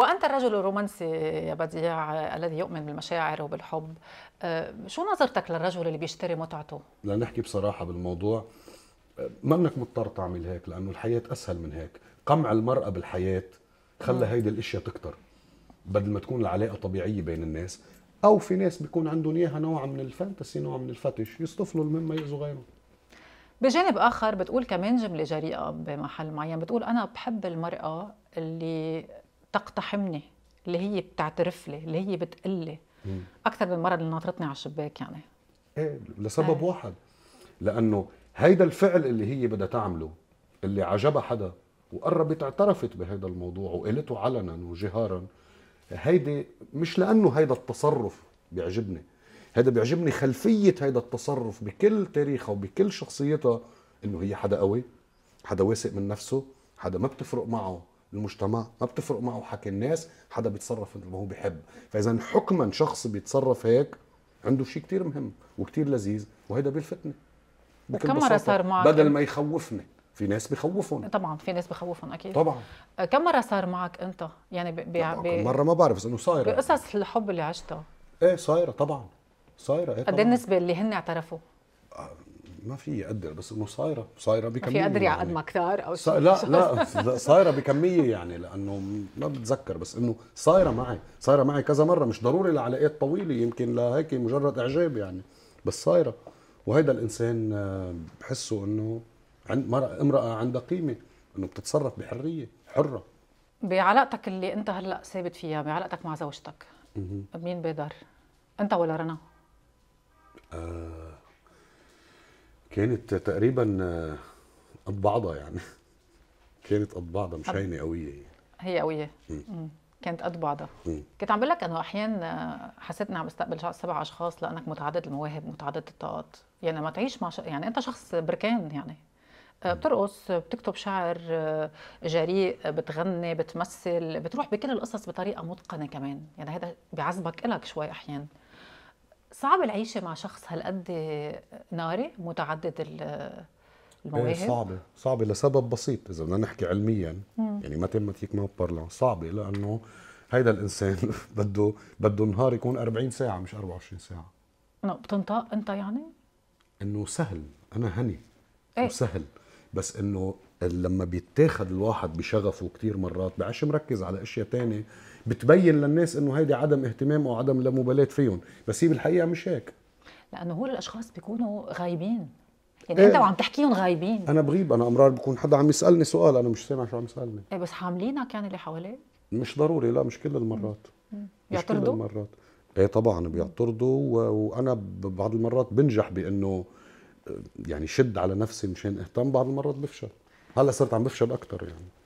وأنت الرجل الرومانسي يا بديع الذي يؤمن بالمشاعر وبالحب آه، شو نظرتك للرجل اللي بيشتري متعته؟ لنحكي بصراحة بالموضوع آه، ما منك مضطر تعمل هيك لأنه الحياة أسهل من هيك قمع المرأة بالحياة خلى نعم. هيدي الاشياء تكتر بدل ما تكون العلاقه طبيعيه بين الناس او في ناس بيكون عندهم اياها نوع من الفانتسي نوع من الفتش يصطفلوا مما يؤذوا غيرهم بجانب اخر بتقول كمان جمله جريئه بمحل معين بتقول انا بحب المراه اللي تقتحمني اللي هي بتعترف لي اللي هي بتقلي اكثر من المره اللي ناطرتني على الشباك يعني ايه لسبب ايه. واحد لانه هيدا الفعل اللي هي بدها تعمله اللي عجبها حدا وقربت اعترفت بهذا الموضوع وقالته علنا وجهارا هيدي مش لانه هيدا التصرف بيعجبني هيدا بيعجبني خلفيه هيدا التصرف بكل تاريخها وبكل شخصيتها انه هي حدا قوي حدا واثق من نفسه حدا ما بتفرق معه المجتمع ما بتفرق معه حكي الناس حدا بيتصرف مثل ما هو بيحب فاذا حكما شخص بيتصرف هيك عنده شيء كتير مهم وكتير لذيذ وهيدا بيلفتني كم مره صار معك بدل ما يخوفني في ناس بخوفهم طبعا في ناس بخوفهم اكيد طبعا كم مره صار معك انت يعني ب... ب... مره ما بعرف بس انه صايره بقصص الحب اللي عشتها ايه صايره طبعا صايره ايه قد النسبه اللي هن اعترفوا آه، ما في يقدر بس انه صايره صايره بكميه في يقدر يعقد يعني. كثار او شيء لا لا صايره بكميه يعني لانه ما بتذكر بس انه صايره معي صايره معي كذا مره مش ضروري لعلاقات طويله يمكن لهيك مجرد اعجاب يعني بس صايره وهيدا الانسان آه، بحسه انه عند امراه عندها قيمه انه بتتصرف بحريه حره بعلاقتك اللي انت هلا ثابت فيها بعلاقتك مع زوجتك مين بيقدر انت ولا رنا؟ آه كانت تقريبا قد آه، بعضها يعني كانت قد بعضها مش هينه قويه يعني. هي قويه كانت قد بعضها كنت عم بقول لك انه احيانا آه، حسيت اني عم بستقبل سبع اشخاص لانك متعدد المواهب متعدد الطاقات يعني لما تعيش مع ش... يعني انت شخص بركان يعني آه، بترقص بتكتب شعر جريء بتغني بتمثل بتروح بكل القصص بطريقه متقنه كمان يعني هذا بيعذبك الك شوي احيانا صعب العيشة مع شخص هالقد ناري متعدد المواهب إيه، صعبة صعبة لسبب بسيط إذا بدنا نحكي علميا مم. يعني ماتيماتيك ما بارلان صعبة لأنه هيدا الإنسان بده بده النهار يكون 40 ساعة مش 24 ساعة بتنطق أنت يعني؟ إنه سهل أنا هني ايه؟ وسهل بس انه لما بيتاخد الواحد بشغفه كتير مرات بعش مركز على اشياء تانية بتبين للناس انه هيدي عدم اهتمام او عدم لا مبالاه فيهم بس هي بالحقيقه مش هيك لانه هول الاشخاص بيكونوا غايبين يعني إيه؟ انت وعم تحكيهم غايبين انا بغيب انا امرار بكون حدا عم يسالني سؤال انا مش سامع شو عم يسالني إيه بس حاملينك يعني اللي حواليك مش ضروري لا مش كل المرات بيعترضوا؟ مش كل المرات ايه طبعا بيعترضوا وانا بعض المرات بنجح بانه يعني شد على نفسي مشان اهتم بعض المرات بفشل هلا صرت عم بفشل اكثر يعني